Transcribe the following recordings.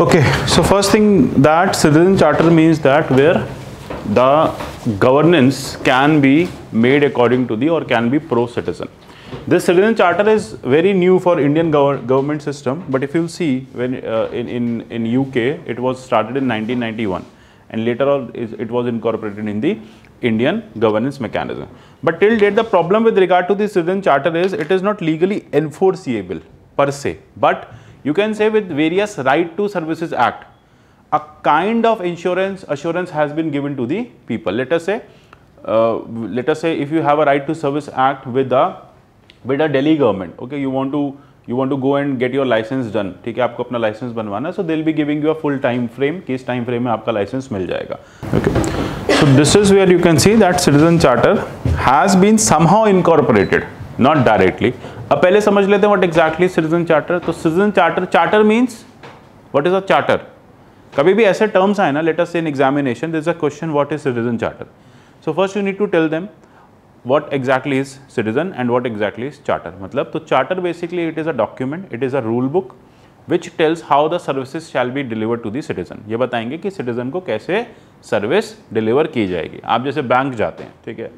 Okay, so first thing that citizen charter means that where the governance can be made according to the or can be pro-citizen. This citizen charter is very new for Indian gov government system, but if you see when uh, in, in, in UK, it was started in 1991 and later on it was incorporated in the Indian governance mechanism. But till date, the problem with regard to the citizen charter is it is not legally enforceable per se, but you can say with various right to services act a kind of insurance assurance has been given to the people let us say uh, let us say if you have a right to service act with the with a delhi government okay you want to you want to go and get your license done ठीक है आपको अपना licence बनवाना है so they will be giving you a full time frame किस time frame में आपका license मिल जाएगा you so this is where you can see that citizen charter has been somehow incorporated not directly अब पहले समझ लेते हैं व्हाट एग्जैक्टली सिटीजन चार्टर तो citizen charter charter means what is a charter कभी भी ऐसे टर्म्स आए ना latest in examination this a question what is citizen charter so first you need to tell them what exactly is citizen and what exactly is charter मतलब तो charter basically it is a document it is a rule book which tells how the services shall be deliver to the citizen ये बताएंगे कि citizen को कैसे service deliver की जाएगी आप जैसे बैंक जाते हैं ठीक है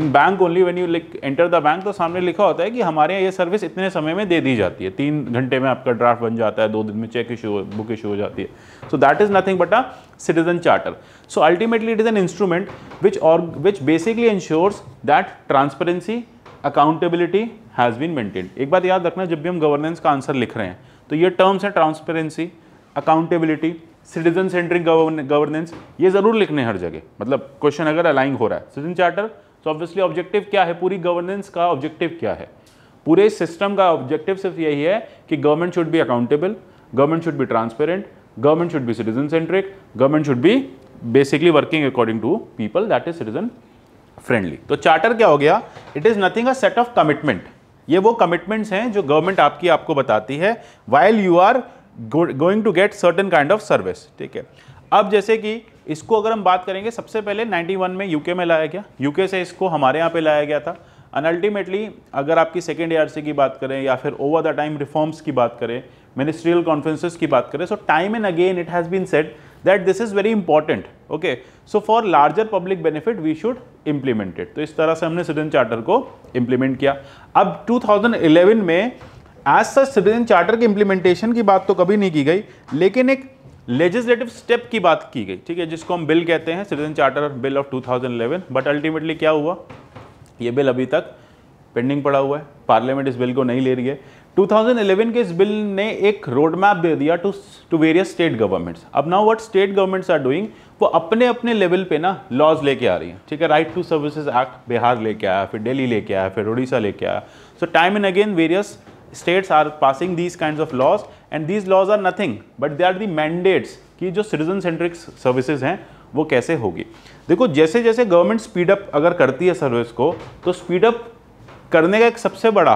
in bank only when you enter the bank तो सामने लिखा होता है कि हमारे यहाँ ये सर्विस इतने समय में दे दी जाती है तीन घंटे में आपका ड्राफ्ट बन जाता है दो दिन में चेक इशू बुक इशू हो जाती है so that is nothing but a citizen charter so ultimately it is an instrument which और which basically ensures that transparency accountability has been maintain एक बात याद रखना जब भी हम गवर्नेंस का आंसर लिख रहे हैं तो ये टर्म्स हैं transparency accountability citizen centric governance ये ज़रूर लिखने हर जगह मतलब क्वेश्चन अगर अलाइंग हो रहा है सिटीजन चार्टर तो ऑब्वियसली ऑब्जेक्टिव क्या है पूरी गवर्नेंस का ऑब्जेक्टिव क्या है पूरे सिस्टम का ऑब्जेक्टिव सिर्फ यही है कि government should be accountable government should be transparent government should be citizen centric government should be basically working according to people that is citizen friendly तो चार्टर क्या हो गया it is nothing a set of commitment ये वो commitments हैं जो government आपकी आपको बताती है while you are going to get certain kind of service ठीक है अब जैसे कि इसको अगर हम बात करेंगे सबसे पहले 91 में यूके में लाया गया यूके से इसको हमारे यहाँ पे लाया गया था एंड अल्टीमेटली अगर आपकी सेकेंड ईयर से की बात करें या फिर ओवर द टाइम रिफॉर्म्स की बात करें मिनिस्ट्रियल कॉन्फ्रेंसेस की बात करें so time and again it has been set that this is very important okay so for larger public benefit we should implemented तो इस तरह से हमने सिटीजन चार्टर को इंप्लीमेंट किया अब 2011 में एज सच सिटीजन चार्टर की इंप्लीमेंटेशन की बात तो कभी नहीं की गई लेकिन एक लेजिस्लेटिव स्टेप की बात की गई ठीक है जिसको हम बिल कहते हैं citizen charter bill of 2011 but ultimately क्या हुआ ये बिल अभी तक पेंडिंग पड़ा हुआ है पार्लियामेंट इस बिल को नहीं ले रही है 2011 के इस बिल ने एक रोड मैप दे दिया to to various state governments अब now what state governments are doing वो अपने अपने लेवल पे ना लॉज लेके आ रही हैं ठीक है right to services act Bihar लेके आया फिर दिल्ली लेके आया फिर उड़ीसा लेके आया so time and again various states are passing these kind of laws and these laws are nothing but they are the mandates कि जो सिटीजन सेंट्रिक सर्विसेज हैं वो कैसे होगी देखो जैसे जैसे गवर्नमेंट स्पीडअप अगर करती है सर्विस को तो स्पीडअप करने का एक सबसे बड़ा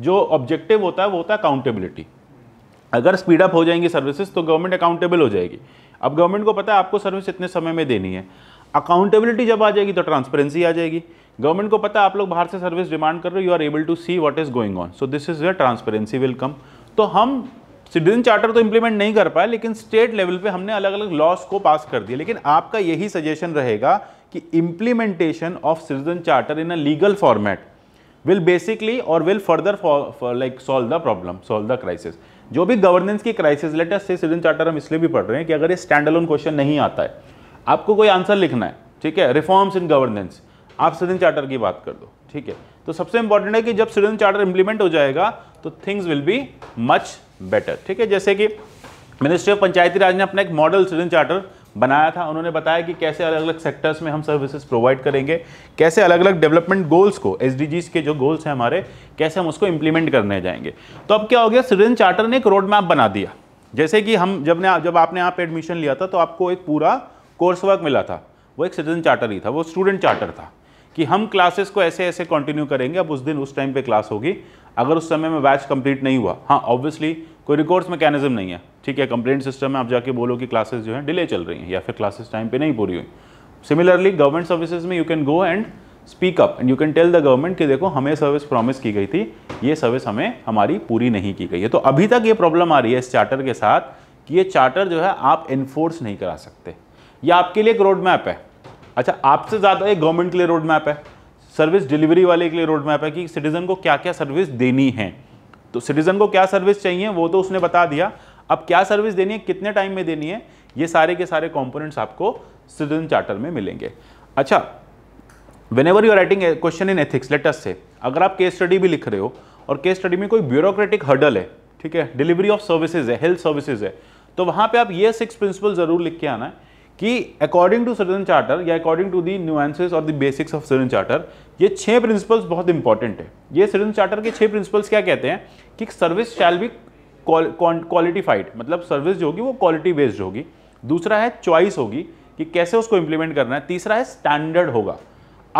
जो ऑब्जेक्टिव होता है वो होता है अकाउंटेबिलिटी अगर स्पीड अप हो जाएंगी सर्विसेज तो गवर्नमेंट अकाउंटेबल हो जाएगी अब गवर्नमेंट को पता है आपको सर्विस इतने समय में देनी है अकाउंटेबिलिटी जब आ जाएगी तो ट्रांसपेरेंसी आ जाएगी गवर्नमेंट को पता है आप लोग बाहर से सर्विस डिमांड कर रहे हो you are able to see what is going on so this is where transparency will come तो हम सिटीजन चार्टर तो इंप्लीमेंट नहीं कर पाए लेकिन स्टेट लेवल पे हमने अलग अलग लॉस को पास कर दिया लेकिन आपका यही सजेशन रहेगा कि implementation of citizen charter in a legal format will basically और will further like solve the problem solve the crisis जो भी गवर्नेंस की क्राइसिस लेटेस्ट से सिटीजन चार्टर हम इसलिए भी पढ़ रहे हैं कि अगर ये स्टैंडल ऑन क्वेश्चन नहीं आता है आपको कोई आंसर लिखना है ठीक है रिफॉर्म्स इन गवर्नेंस आप सिटीजन चार्टर की बात कर दो ठीक है तो सबसे इंपॉर्टेंट है कि जब सिटीजन चार्टर इंप्लीमेंट हो जाएगा तो things will be much better ठीक है जैसे कि मिनिस्ट्री ऑफ पंचायती राज ने अपना एक मॉडल सिटीजन चार्टर बनाया था उन्होंने बताया कि कैसे अलग अलग सेक्टर्स में हम सर्विसेज प्रोवाइड करेंगे कैसे अलग अलग डेवलपमेंट गोल्स को एस के जो गोल्स हैं हमारे कैसे हम उसको इम्प्लीमेंट करने जाएंगे तो अब क्या हो गया सिटीजन चार्टर ने एक रोड मैप बना दिया जैसे कि हम जब ने जब आपने यहाँ पे एडमिशन लिया था तो आपको एक पूरा कोर्स वर्क मिला था वो एक सिटीजन चार्टर ही था वो स्टूडेंट चार्टर था कि हम क्लासेस को ऐसे ऐसे कंटिन्यू करेंगे अब उस दिन उस टाइम पे क्लास होगी अगर उस समय में बैच कंप्लीट नहीं हुआ हाँ ऑब्वियसली कोई रिकॉर्ड्स मैकेनिज्म नहीं है ठीक है कंप्लेंट सिस्टम में आप जाके बोलो कि क्लासेस जो है डिले चल रही हैं या फिर क्लासेस टाइम पे नहीं पूरी हुई सिमिलरली गवर्नमेंट सर्विसेज में you can go and speak up and you can tell the government कि देखो हमें सर्विस प्रॉमिस की गई थी ये सर्विस हमें हमारी पूरी नहीं की गई है तो अभी तक ये प्रॉब्लम आ रही है इस चार्टर के साथ कि ये चार्टर जो है आप इन्फोर्स नहीं करा सकते ये आपके लिए एक रोड मैप है अच्छा आपसे ज़्यादा एक गवर्नमेंट के लिए रोड मैप है सर्विस डिलीवरी वाले के लिए रोड मैप है कि सिटीज़न को क्या क्या सर्विस देनी है तो सिटीज़न को क्या सर्विस चाहिए वो तो उसने बता दिया अब क्या सर्विस देनी है कितने टाइम में देनी है ये सारे के सारे कॉम्पोनेंट्स आपको सिटीजन चार्टर में मिलेंगे अच्छा whenever you writing question in ethics latest से अगर आप केस स्टडी भी लिख रहे हो और केस स्टडी में कोई ब्यूरोक्रेटिक हर्डल है ठीक है डिलीवरी ऑफ सर्विसेज है हेल्थ सर्विसेज है तो वहां पे आप ये सिक्स प्रिंसिपल ज़रूर लिख के आना है कि अकॉर्डिंग टू सर्टन चार्टर या अकॉर्डिंग टू दी न्यूएंसेस और the basics of certain charter ये छह प्रिंसिपल्स बहुत इंपॉर्टेंट है ये सर्टन चार्टर के छह प्रिंसिपल्स क्या कहते हैं कि सर्विस शैल बी क्वालिटीफाइड मतलब सर्विस जो होगी वो क्वालिटी बेस्ड होगी दूसरा है चॉइस होगी कि कैसे उसको इम्प्लीमेंट करना है तीसरा है स्टैंडर्ड होगा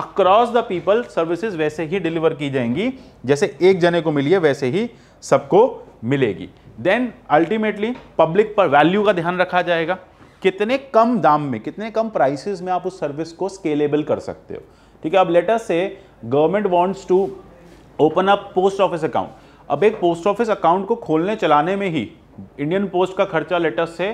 अक्रॉस द पीपल सर्विसेज वैसे ही डिलीवर की जाएंगी जैसे एक जने को मिली है वैसे ही सबको मिलेगी देन अल्टीमेटली पब्लिक पर वैल्यू का ध्यान रखा जाएगा कितने कम दाम में कितने कम प्राइसेस में आप उस सर्विस को स्केलेबल कर सकते हो ठीक है अब लेटर से government wants to open up post office account अब एक पोस्ट ऑफिस अकाउंट को खोलने चलाने में ही इंडियन पोस्ट का खर्चा लेटर से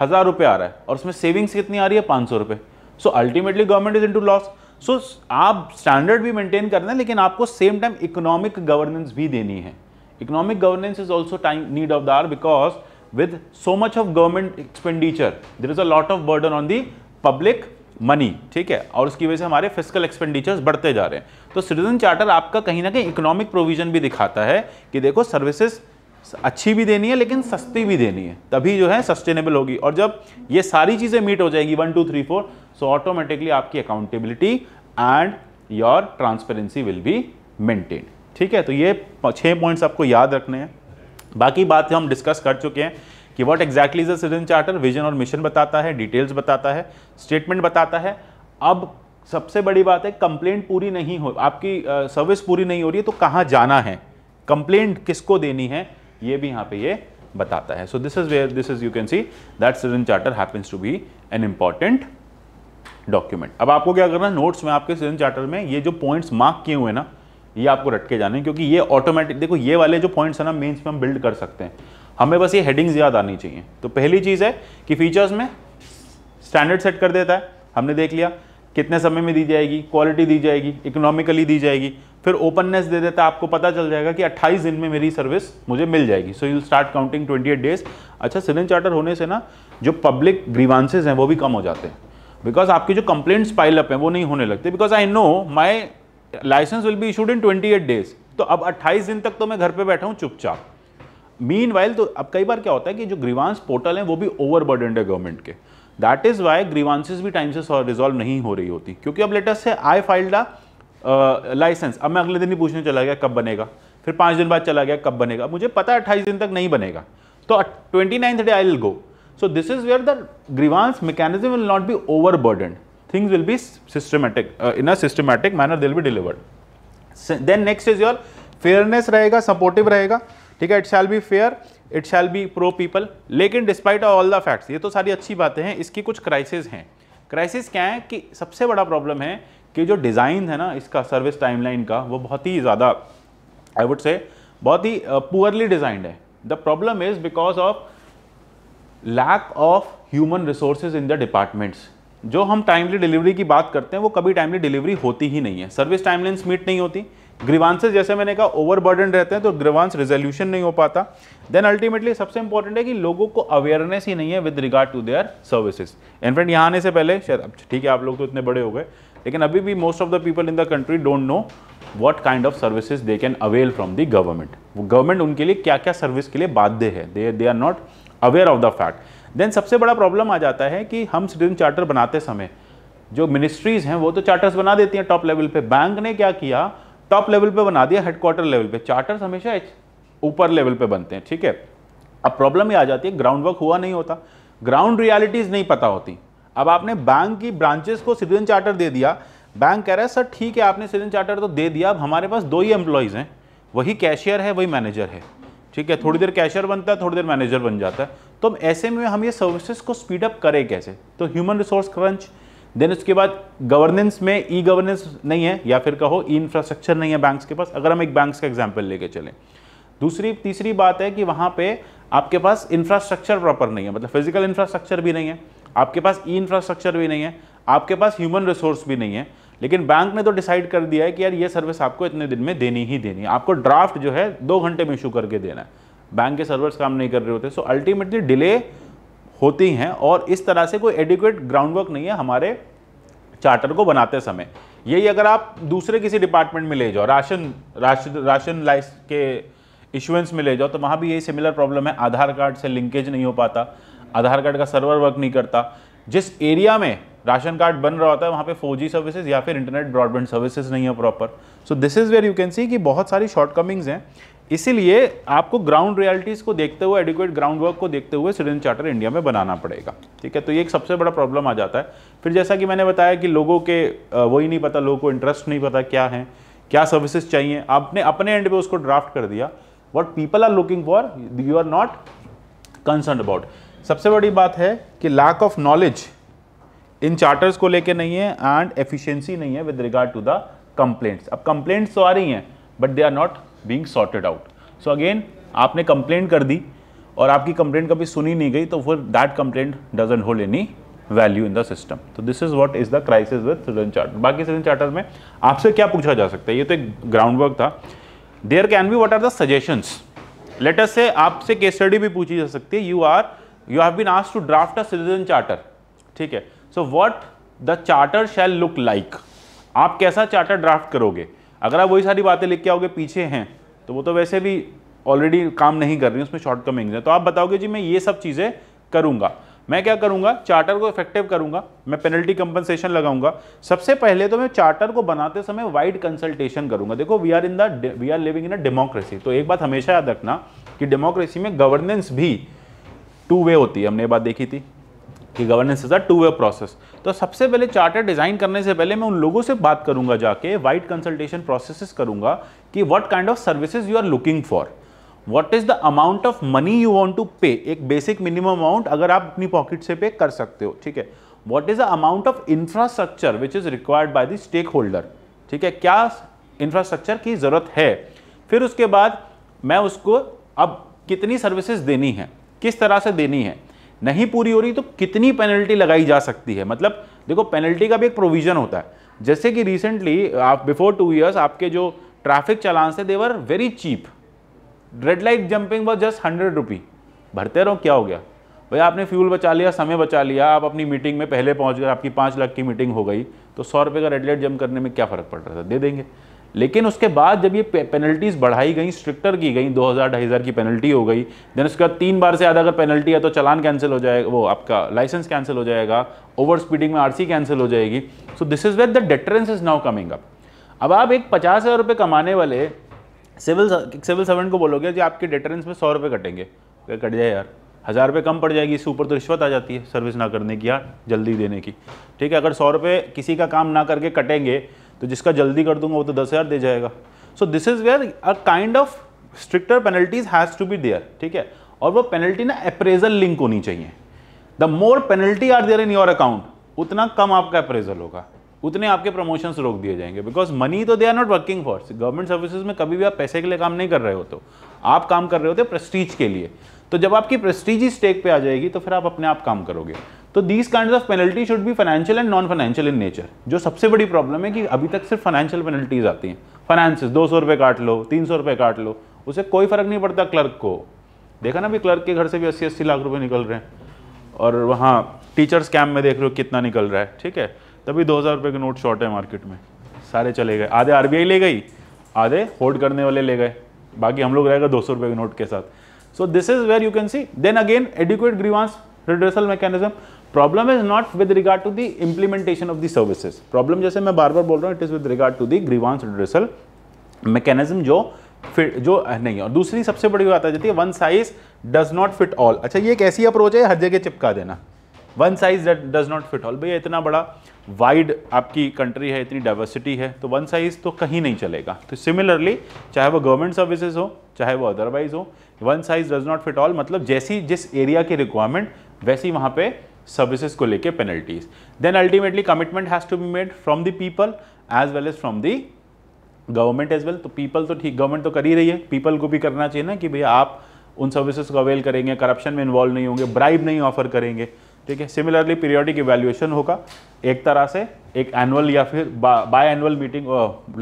हज़ार रुपये आ रहा है और उसमें सेविंग्स कितनी आ रही है पाँच सौ रुपये so ultimately government is into loss so आप स्टैंडर्ड भी मेंटेन कर है लेकिन आपको सेम टाइम इकोनॉमिक गवर्नेंस भी देनी है economic governance is also time need of hour because with so much of government expenditure there is a lot of burden on the public money ठीक है और उसकी वजह से हमारे फिजिकल एक्सपेंडिचर्स बढ़ते जा रहे हैं तो सिटीजन चार्टर आपका कहीं ना कहीं इकोनॉमिक प्रोविजन भी दिखाता है कि देखो सर्विसेज अच्छी भी देनी है लेकिन सस्ती भी देनी है तभी जो है सस्टेनेबल होगी और जब ये सारी चीज़ें मीट हो जाएंगी one two three four so automatically आपकी accountability and your transparency will be maintain ठीक है तो ये छः पॉइंट्स आपको याद रखने हैं बाकी बात हम डिस्कस कर चुके हैं कि what exactly is the citizen charter vision और मिशन बताता है डिटेल्स बताता है स्टेटमेंट बताता है अब सबसे बड़ी बात है कंप्लेंट पूरी नहीं हो आपकी सर्विस पूरी नहीं हो रही है तो कहाँ जाना है कंप्लेंट किसको देनी है ये भी यहाँ पे ये बताता है so this is where this is you can see that citizen charter happens to be an important document अब आपको क्या करना है नोट्स में आपके सिटीजन चार्टर में ये जो पॉइंट्स मार्क किए हुए ना ये आपको रट के जाने क्योंकि ये ऑटोमेटिक देखो ये वाले जो पॉइंट्स हैं ना मेंस में हम बिल्ड कर सकते हैं हमें बस ये हेडिंग्स याद आनी चाहिए तो पहली चीज़ है कि फीचर्स में स्टैंडर्ड सेट कर देता है हमने देख लिया कितने समय में दी जाएगी क्वालिटी दी जाएगी इकोनॉमिकली दी जाएगी फिर ओपननेस दे देता है आपको पता चल जाएगा कि 28 दिन में मेरी सर्विस मुझे मिल जाएगी so you start counting 28 days अच्छा सिलेंस चार्टर होने से ना जो पब्लिक ग्रीवांसेज हैं वो भी कम हो जाते हैं बिकॉज आपके जो कंप्लेंट्स पाइल अप हैं वो नहीं होने लगते because I know my licence will be issued in 28 days तो अब 28 दिन तक तो मैं घर पे बैठा हूँ चुपचाप मीन वाइल तो अब कई बार क्या होता है कि जो ग्रीवांस पोर्टल है वो भी ओवर बर्डेंड है गवर्नमेंट के दैट इज वाई ग्रीवांसिस भी टाइम से रिजॉल्व नहीं हो रही होती क्योंकि अब लेटेस्ट है आई फाइल्ड लाइसेंस अब मैं अगले दिन ही पूछने चला गया कब बनेगा फिर पाँच दिन बाद चला गया कब बनेगा मुझे पता है अट्ठाईस दिन तक नहीं बनेगा तो twenty ninth day I will go so this is where the grievance mechanism will not be overburden things will be systematic uh, in a systematic manner they will be delivered so, then next is your fairness रहेगा supportive रहेगा ठीक है it shall be fair it shall be pro people लेकिन despite all the facts ये तो सारी अच्छी बातें हैं इसकी कुछ क्राइसिस हैं क्राइसिस क्या है कि सबसे बड़ा प्रॉब्लम है कि जो डिज़ाइन है ना इसका सर्विस टाइमलाइन का वो बहुत ही ज़्यादा आई वुड से बहुत ही पुअरली uh, डिज़ाइंड है the problem is because of lack of human resources in the departments जो हम टाइमली डिलीवरी की बात करते हैं वो कभी टाइमली डिलीवरी होती ही नहीं है सर्विस टाइमलाइंस मीट नहीं होती ग्रीवांसेज जैसे मैंने कहा ओवरबर्डन रहते हैं तो ग्रीवांस रिजोल्यूशन नहीं हो पाता देन अल्टीमेटली सबसे इंपॉर्टेंट है कि लोगों को अवेयरनेस ही नहीं है with regard to their services friend यहाँ आने से पहले शायद ठीक है आप लोग तो इतने बड़े हो गए लेकिन अभी भी most of the people in the country don't know what kind of services they can avail from the government वो गवर्नमेंट उनके लिए क्या क्या सर्विस के लिए बाध्य है they they are not aware of the fact then सबसे बड़ा प्रॉब्लम आ जाता है कि हम सिटीजन चार्टर बनाते समय जो मिनिस्ट्रीज़ हैं वो तो चार्टर्स बना देती हैं टॉप लेवल पे बैंक ने क्या किया टॉप लेवल पे बना दिया हेडक्वार्टर लेवल पे चार्टर्स हमेशा ऊपर लेवल पे बनते हैं ठीक है अब प्रॉब्लम ये आ जाती है ग्राउंड वर्क हुआ नहीं होता ग्राउंड रियलिटीज़ नहीं पता होती अब आपने बैंक की ब्रांचेस को सिटीजन चार्टर दे दिया बैंक कह रहा है सर ठीक है आपने सिटीजन चार्टर तो दे दिया अब हमारे पास दो ही एम्प्लॉयज़ हैं वही कैशियर है वही मैनेजर है ठीक है थोड़ी देर कैशियर बनता है थोड़ी देर मैनेजर बन जाता है तो अब ऐसे में हम ये सर्विसेज को स्पीड अप करें कैसे तो ह्यूमन रिसोर्स क्रंच देन उसके बाद गवर्नेंस में ई गवर्नेंस नहीं है या फिर कहो ई इंफ्रास्ट्रक्चर नहीं है बैंक्स के पास अगर हम एक बैंक्स का एग्जाम्पल लेके चलें दूसरी तीसरी बात है कि वहाँ पे आपके पास इंफ्रास्ट्रक्चर प्रॉपर नहीं है मतलब फिजिकल इंफ्रास्ट्रक्चर भी नहीं है आपके पास ई इंफ्रास्ट्रक्चर भी नहीं है आपके पास ह्यूमन रिसोर्स भी नहीं है लेकिन बैंक ने तो डिसाइड कर दिया है कि यार ये सर्विस आपको इतने दिन में देनी ही देनी है आपको ड्राफ्ट जो है दो घंटे में इशू करके देना है बैंक के सर्वर्स काम नहीं कर रहे होते सो अल्टीमेटली डिले होती हैं और इस तरह से कोई एडिक्वेट ग्राउंड वर्क नहीं है हमारे चार्टर को बनाते समय यही अगर आप दूसरे किसी डिपार्टमेंट में ले जाओ राशन राशन राशन लाइस के इशुएंस में ले जाओ तो वहाँ भी यही सिमिलर प्रॉब्लम है आधार कार्ड से लिंकेज नहीं हो पाता आधार कार्ड का सर्वर वर्क नहीं करता जिस एरिया में राशन कार्ड बन रहा होता है वहाँ पे 4G सर्विसेज या फिर इंटरनेट ब्रॉडबैंड सर्विसेज नहीं है proper so this is where you can see कि बहुत सारी शॉर्टकमिंग्स हैं इसीलिए आपको ग्राउंड रियलिटीज़ को देखते हुए एडिक्वेट ग्राउंड वर्क को देखते हुए सिटीजन चार्टर इंडिया में बनाना पड़ेगा ठीक है तो ये एक सबसे बड़ा प्रॉब्लम आ जाता है फिर जैसा कि मैंने बताया कि लोगों के वही नहीं पता लोगों को इंटरेस्ट नहीं पता क्या है क्या सर्विसेज चाहिए आपने अपने एंड पे उसको ड्राफ्ट कर दिया what people are looking for you are not concern about सबसे बड़ी बात है कि lack of knowledge in charters को लेकर नहीं है एंड एफिशियंसी नहीं है with regard to the complaints अब कंप्लेंट्स तो आ रही हैं but they are not being sorted out so again आपने कंप्लेंट कर दी और आपकी कंप्लेंट कभी सुनी नहीं गई तो फिर that complaint doesn't hold any value in the system तो this is what is the crisis with citizen charter बाकी सिटीजन चार्टर में आपसे क्या पूछा जा सकता है ये तो एक ग्राउंड वर्क था there can be what are the suggestions later से आपसे केस स्टडी भी पूछी जा सकती है you are you have been asked to draft a citizen charter ठीक है so what the charter shall look like आप कैसा चार्टर ड्राफ्ट करोगे अगर आप वही सारी बातें लिख के आओगे पीछे हैं तो वो तो वैसे भी ऑलरेडी काम नहीं कर रही उसमें शॉर्ट कमिंग्स हैं तो आप बताओगे जी मैं ये सब चीज़ें करूँगा मैं क्या करूँगा चार्टर को इफेक्टिव करूँगा मैं पेनल्टी कंपनसेशन लगाऊंगा सबसे पहले तो मैं चार्टर को बनाते समय वाइड कंसल्टेशन करूँगा देखो we are in the we are living in a democracy तो एक बात हमेशा याद रखना कि डेमोक्रेसी में गवर्नेंस भी टू वे होती है हमने ये बात देखी थी कि governance is a two way process तो सबसे पहले चार्टर डिज़ाइन करने से पहले मैं उन लोगों से बात करूंगा जाके वाइड कंसल्टेशन प्रोसेसेस करूंगा कि what kind of services you are looking for what is the amount of money you want to pay एक बेसिक मिनिमम अमाउंट अगर आप अपनी पॉकेट से पे कर सकते हो ठीक है what is the amount of infrastructure which is required by the stakeholder ठीक है क्या इंफ्रास्ट्रक्चर की ज़रूरत है फिर उसके बाद मैं उसको अब कितनी सर्विसेज देनी है किस तरह से देनी है नहीं पूरी हो रही तो कितनी पेनल्टी लगाई जा सकती है मतलब देखो पेनल्टी का भी एक प्रोविज़न होता है जैसे कि रिसेंटली आप बिफोर टू ईयर्स आपके जो ट्रैफिक चलान से they were very cheap red light jumping was just hundred rupee भरते रहो क्या हो गया भाई आपने फ्यूल बचा लिया समय बचा लिया आप अपनी मीटिंग में पहले पहुंच गए आपकी पाँच लाख की मीटिंग हो गई तो सौ रुपये का रेड लाइट जंप करने में क्या फ़र्क पड़ रहा था दे देंगे लेकिन उसके बाद जब ये पेनल्टीज बढ़ाई गई स्ट्रिक्टर की गई 2000 ढाई हज़ार की पेनल्टी हो गई देन उसके बाद तीन बार से ज़्यादा अगर पेनल्टी है तो चलान कैंसिल हो जाएगा वो आपका लाइसेंस कैंसिल हो जाएगा ओवर स्पीडिंग में आरसी कैंसिल हो जाएगी so this is what the deterrence is now coming up अब आप एक पचास हज़ार रुपये कमाने वाले सिविल सिविल सर्वेंट को बोलोगे जी आपके डिटरेंस में सौ रुपये कटेंगे कट जाए यार हज़ार रुपये कम पड़ जाएगी इससे ऊपर तो रिश्वत आ जाती है सर्विस ना करने की या जल्दी देने की ठीक है अगर सौ रुपये किसी का काम ना करके कटेंगे तो जिसका जल्दी कर दूंगा वो तो दस हज़ार दे जाएगा so this is where a kind of stricter penalties has to be there ठीक है और वो पेनल्टी ना अप्रेजल लिंक होनी चाहिए the more penalty are there in your account उतना कम आपका अप्रेजल होगा उतने आपके प्रमोशंस रोक दिए जाएंगे बिकॉज मनी तो they are not working for government services में कभी भी आप पैसे के लिए काम नहीं कर रहे हो तो आप काम कर रहे होते प्रेस्टीज के लिए तो जब आपकी प्रेस्टीजी स्टेक पे आ जाएगी तो फिर आप अपने आप काम करोगे तो these kind of penalty should be financial and non financial in nature जो सबसे बड़ी प्रॉब्लम है कि अभी तक सिर्फ फाइनेंशियल पेनल्टीज आती हैं फाइनेंस दो सौ रुपये काट लो तीन सौ रुपये काट लो उसे कोई फर्क नहीं पड़ता क्लर्क को देखा ना अभी क्लर्क के घर से भी अस्सी अस्सी लाख रुपये निकल रहे हैं और वहाँ टीचर्स कैम्प में देख रहे हो कितना निकल रहा है ठीक है तभी दो हज़ार रुपये के नोट शॉर्ट है मार्केट में सारे चले गए आधे आर ले गई आधे होल्ड करने वाले ले गए बाकी हम लोग रहेगा दो सौ रुपये के नोट के साथ So this is where you can see. Then again, adequate grievance redressal mechanism. Problem is not with regard to the implementation of the services. Problem jaise main bar bar bol raha hu it is with regard to the grievance redressal mechanism jo fit जो नहीं है और दूसरी सबसे बड़ी बात आ जाती है one size does not fit all अच्छा ये एक ऐसी अप्रोच है हर जगह चिपका देना one size does not fit all भैया इतना बड़ा वाइड आपकी कंट्री है इतनी डाइवर्सिटी है तो वन साइज तो कहीं नहीं चलेगा तो सिमिलरली चाहे वो गवर्नमेंट सर्विसेज हो चाहे वो अदरवाइज हो one size does not fit all मतलब जैसी जिस एरिया की रिक्वायरमेंट वैसी वहाँ पे सर्विसेज को लेके penalties then ultimately commitment has to be made from the people as well as from the government as well तो पीपल तो ठीक गवर्नमेंट तो कर ही रही है पीपल को भी करना चाहिए ना कि भैया आप उन सर्विसेज को अवेल करेंगे करप्शन में इन्वॉल्व नहीं होंगे ब्राइब नहीं ऑफर करेंगे ठीक है सिमिलरली पीरियोडिक इवेल्युएशन होगा एक तरह से एक एनुअल या फिर biannual meeting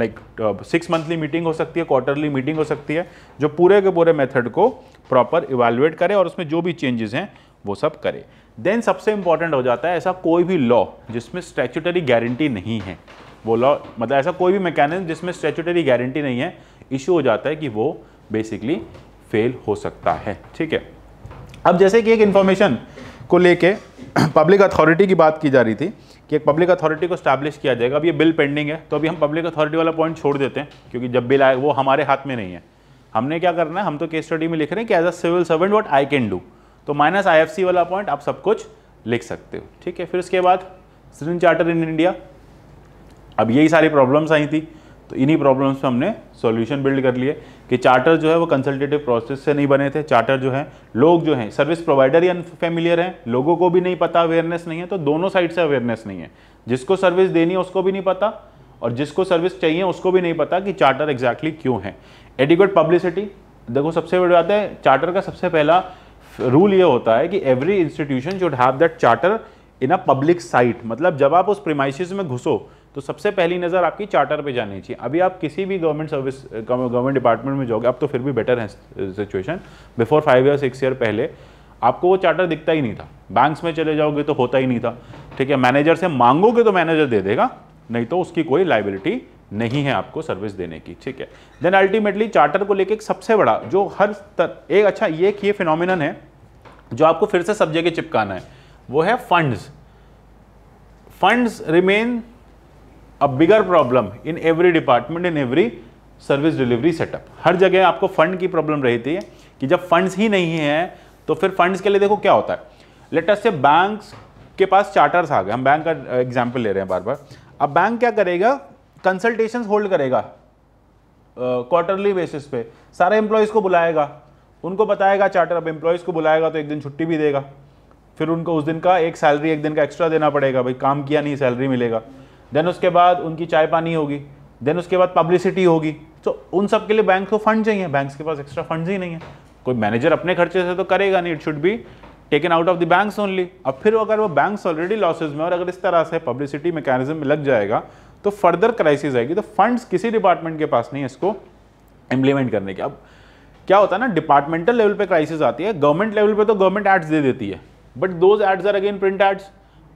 like six monthly meeting हो सकती है क्वार्टरली मीटिंग हो सकती है जो पूरे के पूरे मेथड को प्रॉपर इवेल्युएट करे और उसमें जो भी चेंजेस हैं वो सब करे देन सबसे इंपॉर्टेंट हो जाता है ऐसा कोई भी लॉ जिसमें स्टैचुटरी गारंटी नहीं है वो लॉ मतलब ऐसा कोई भी मैकेनिज्म जिसमें स्टैचुटरी गारंटी नहीं है इश्यू हो जाता है कि वो बेसिकली फेल हो सकता है ठीक है अब जैसे कि एक इंफॉर्मेशन को लेके पब्लिक अथॉरिटी की बात की जा रही थी कि एक पब्लिक अथॉरिटी को स्टैब्लिश किया जाएगा अब ये बिल पेंडिंग है तो अभी हम पब्लिक अथॉरिटी वाला पॉइंट छोड़ देते हैं क्योंकि जब बिल आए वो हमारे हाथ में नहीं है हमने क्या करना है हम तो केस स्टडी में लिख रहे हैं कि as a civil servant what I can do तो माइनस आई वाला पॉइंट आप सब कुछ लिख सकते हो ठीक है फिर उसके बाद सिटीजन चार्टर इन इंडिया अब यही सारी प्रॉब्लम्स आई थी तो इन्हीं प्रॉब्लम्स पे हमने सॉल्यूशन बिल्ड कर लिए कि चार्टर जो है वो कंसल्टेटिव प्रोसेस से नहीं बने थे चार्टर जो है लोग जो हैं सर्विस प्रोवाइडर ही अनफेमिलियर हैं लोगों को भी नहीं पता अवेयरनेस नहीं है तो दोनों साइड से अवेयरनेस नहीं है जिसको सर्विस देनी है उसको भी नहीं पता और जिसको सर्विस चाहिए उसको भी नहीं पता कि चार्टर एग्जैक्टली क्यों है एडिक्वेट पब्लिसिटी देखो सबसे बड़ी बात है चार्टर का सबसे पहला रूल ये होता है कि every institution should have that charter in a public site मतलब जब आप उस प्रीमाइसिस में घुसो तो सबसे पहली नज़र आपकी चार्टर पे जानी चाहिए अभी आप किसी भी गवर्नमेंट सर्विस गवर्नमेंट डिपार्टमेंट में जाओगे आप तो फिर भी बेटर है situation before five year six year पहले आपको वो चार्टर दिखता ही नहीं था बैंक्स में चले जाओगे तो होता ही नहीं था ठीक है मैनेजर से मांगोगे तो मैनेजर दे देगा नहीं तो उसकी कोई लाइबिलिटी नहीं है आपको सर्विस देने की ठीक है देन अल्टीमेटली चार्टर को लेकर सबसे बड़ा जो हर तर, एक अच्छा ये एक ये फिनोमिनन है जो आपको फिर से सब जगह चिपकाना है वो है funds funds remain a bigger problem in every department in every service delivery setup हर जगह आपको फंड की प्रॉब्लम रहती है कि जब फंड्स ही नहीं है तो फिर फंड्स के लिए देखो क्या होता है लेटेस्ट से बैंक्स के पास चार्टर्स आ गए हम बैंक का एग्जाम्पल uh, ले रहे हैं बार बार अब बैंक क्या करेगा कंसल्टेशंस होल्ड करेगा क्वार्टरली uh, बेसिस पे सारे एम्प्लॉयज़ को बुलाएगा उनको बताएगा चार्टर अब एम्प्लॉयज़ को बुलाएगा तो एक दिन छुट्टी भी देगा फिर उनको उस दिन का एक सैलरी एक दिन का एक्स्ट्रा देना पड़ेगा भाई काम किया नहीं सैलरी मिलेगा देन उसके बाद उनकी चाय पानी होगी देन उसके बाद पब्लिसिटी होगी तो उन सब के लिए बैंक को फंड चाहिए बैंक्स के पास एक्स्ट्रा फंड ही नहीं है कोई मैनेजर अपने खर्चे से तो करेगा नहीं it should be taken out of the banks only अब फिर अगर वो बैंक्स ऑलरेडी लॉसेज में और अगर इस तरह से पब्लिसिटी मैकेनिज्म में लग जाएगा तो फर्दर क्राइसिस आएगी तो फंड्स किसी डिपार्टमेंट के पास नहीं है इसको इम्प्लीमेंट करने के अब क्या होता है ना डिपार्टमेंटल लेवल पे क्राइसिस आती है गवर्नमेंट लेवल पे तो गवर्नमेंट एड्स दे देती है but those ads are again print ads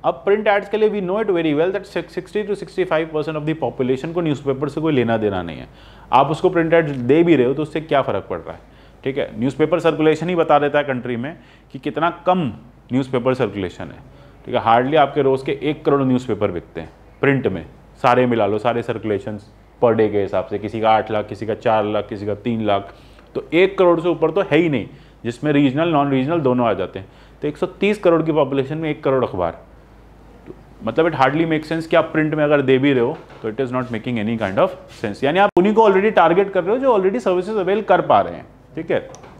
अब प्रिंट एड्स के लिए we know it very well that 60 to 65 percent of the population को न्यूज़पेपर से कोई लेना देना नहीं है आप उसको प्रिंट एड्स दे भी रहे हो तो उससे क्या फ़र्क पड़ रहा है ठीक है न्यूज़पेपर सर्कुलेशन ही बता देता है कंट्री में कि कितना कम न्यूज़पेपर सर्कुलेशन है ठीक है हार्डली आपके रोज़ के एक करोड़ न्यूज़पेपर बिकते हैं प्रिंट में सारे मिला लो सारे सर्कुलेशन पर डे के हिसाब से किसी का आठ लाख किसी का चार लाख किसी का तीन लाख तो एक करोड़ से ऊपर तो है ही नहीं जिसमें रीजनल नॉन रीजनल दोनों आ जाते हैं तो 130 करोड़ की पॉपुलेशन में एक करोड़ अखबार मतलब इट हार्डली मेक सेंस कि आप प्रिंट में अगर दे भी रहे हो तो it is not making any kind of sense यानी आप उन्हीं को ऑलरेडी टारगेट कर रहे हो जो ऑलरेडी सर्विसेज अवेल कर पा रहे हैं ठीक है